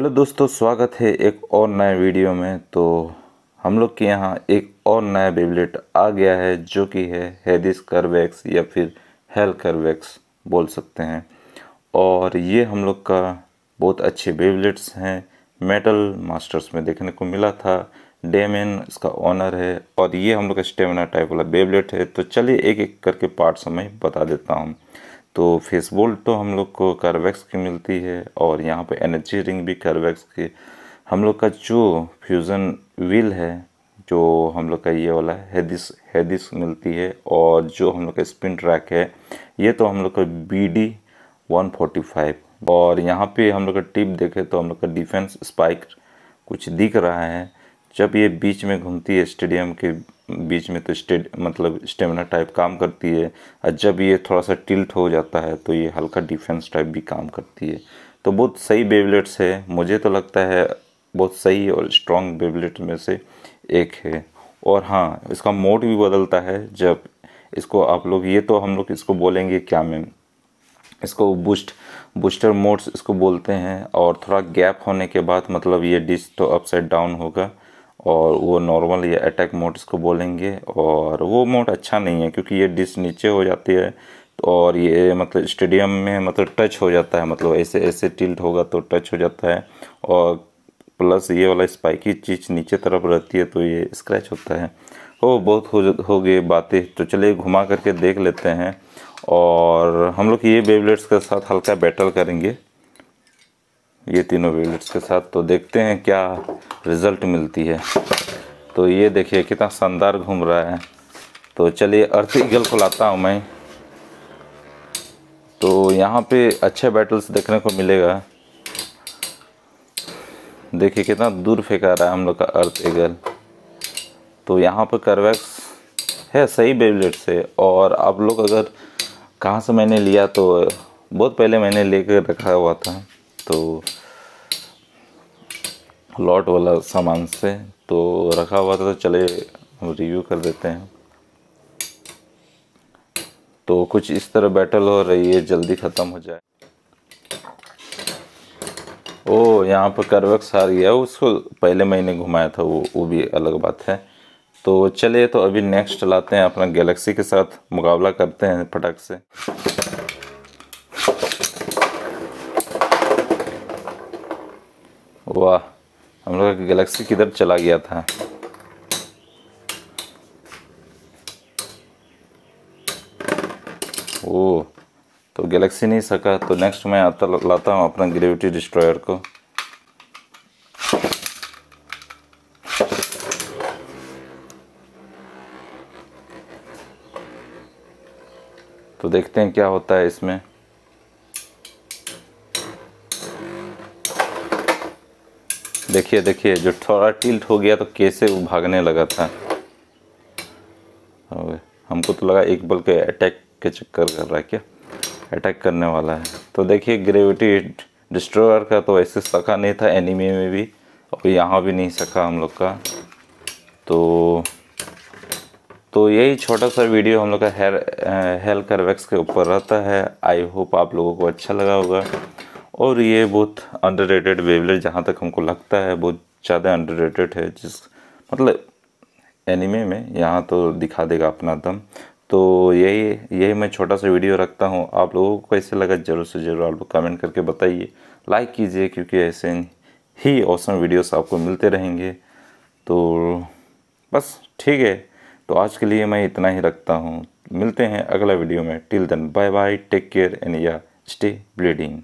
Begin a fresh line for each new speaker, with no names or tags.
hello दोस्तों स्वागत है एक और नए वीडियो में तो हम लोग के यहाँ एक और नया बेबलेट आ गया है जो कि है हैदिस करवैक्स या फिर हेल करवैक्स बोल सकते हैं और ये हम लोग का बहुत अच्छे बेबलेट्स हैं मेटल मास्टर्स में देखने को मिला था डेमेन इसका ऑनर है और ये हम लोग का स्टेमिना टाइप वाला बेबलेट है तो चलिए एक एक करके पार्ट्स मैं बता देता हूँ तो फेस बोल्ट तो हम लोग को कार्वेक्स की मिलती है और यहाँ पे एनर्जी रिंग भी कार्वेक्स की हम लोग का जो फ्यूज़न व्हील है जो हम लोग का ये वाला हैदिस हैदिस मिलती है और जो हम लोग का स्पिन ट्रैक है ये तो हम लोग का B D one forty five और यहाँ पे हम लोग का टिप देखें तो हम लोग का डिफेंस स्पाइक कुछ दिख रहा है जब ये बीच में घूमती है स्टेडियम के बीच में तो स्टेड मतलब स्टेमिना टाइप काम करती है और जब ये थोड़ा सा टिल्ट हो जाता है तो ये हल्का डिफेंस टाइप भी काम करती है तो बहुत सही बेबलेट्स है मुझे तो लगता है बहुत सही और स्ट्रॉन्ग बेबलेट में से एक है और हाँ इसका मोड भी बदलता है जब इसको आप लोग ये तो हम लोग इसको बोलेंगे क्या मैम इसको बूस्ट बूस्टर मोड्स इसको बोलते हैं और थोड़ा गैप होने के बाद मतलब ये डिश तो अपसाइड डाउन होगा और वो नॉर्मल ये अटैक मोड इसको बोलेंगे और वो मोड अच्छा नहीं है क्योंकि ये डिस नीचे हो जाती है और ये मतलब स्टेडियम में मतलब टच हो जाता है मतलब ऐसे ऐसे टिल्ट होगा तो टच हो जाता है और प्लस ये वाला स्पाइकी चीज़ नीचे तरफ रहती है तो ये स्क्रैच होता है हो बहुत हो हो गए बातें तो चलिए घुमा करके देख लेते हैं और हम लोग ये बेबलेट्स के साथ हल्का बैटल करेंगे ये तीनों वेलेट्स के साथ तो देखते हैं क्या रिज़ल्ट मिलती है तो ये देखिए कितना शानदार घूम रहा है तो चलिए अर्थ ईगल को लाता हूँ मैं तो यहाँ पे अच्छे बैटल्स देखने को मिलेगा देखिए कितना दूर फेंका रहा है हम लोग का अर्थ ईगल तो यहाँ पर करवैक्स है सही बेबलेट से और आप लोग अगर कहाँ से मैंने लिया तो बहुत पहले मैंने लेकर रखा हुआ था तो लॉट वाला सामान से तो रखा हुआ था तो चले रिव्यू कर देते हैं तो कुछ इस तरह बैटल हो रही है जल्दी ख़त्म हो जाए ओ यहाँ पर करवक्स आ गया उसको पहले महीने घुमाया था वो वो भी अलग बात है तो चलिए तो अभी नेक्स्ट चलाते हैं अपना गैलेक्सी के साथ मुकाबला करते हैं फटक से वाह हम लोग का गैलेक्सी किधर चला गया था ओ तो गैलेक्सी नहीं सका तो नेक्स्ट मैं आता लाता हूँ अपना ग्रेविटी डिस्ट्रॉयर को तो देखते हैं क्या होता है इसमें देखिए देखिए जो थोड़ा टिल्ट हो गया तो कैसे वो भागने लगा था हमको तो लगा एक बल के अटैक के चक्कर कर रहा है क्या अटैक करने वाला है तो देखिए ग्रेविटी डिस्ट्रॉयर का तो ऐसे सका नहीं था एनिमे में भी और यहाँ भी नहीं सका हम लोग का तो तो यही छोटा सा वीडियो हम लोग का हेयर हेल कर्वैक्स के ऊपर रहता है आई होप आप लोगों को अच्छा लगा होगा और ये बहुत अंडर रेटेड वेवलेट जहाँ तक हमको लगता है बहुत ज़्यादा अंडर रेटेड है जिस मतलब एनिमे में यहाँ तो दिखा देगा अपना दम तो यही यही मैं छोटा सा वीडियो रखता हूँ आप लोगों को कैसे लगा ज़रूर से ज़रूर आप लोग कमेंट करके बताइए लाइक कीजिए क्योंकि ऐसे ही औसम वीडियोस आपको मिलते रहेंगे तो बस ठीक है तो आज के लिए मैं इतना ही रखता हूँ मिलते हैं अगला वीडियो में till then bye bye take care and या स्टे ब्लीडिंग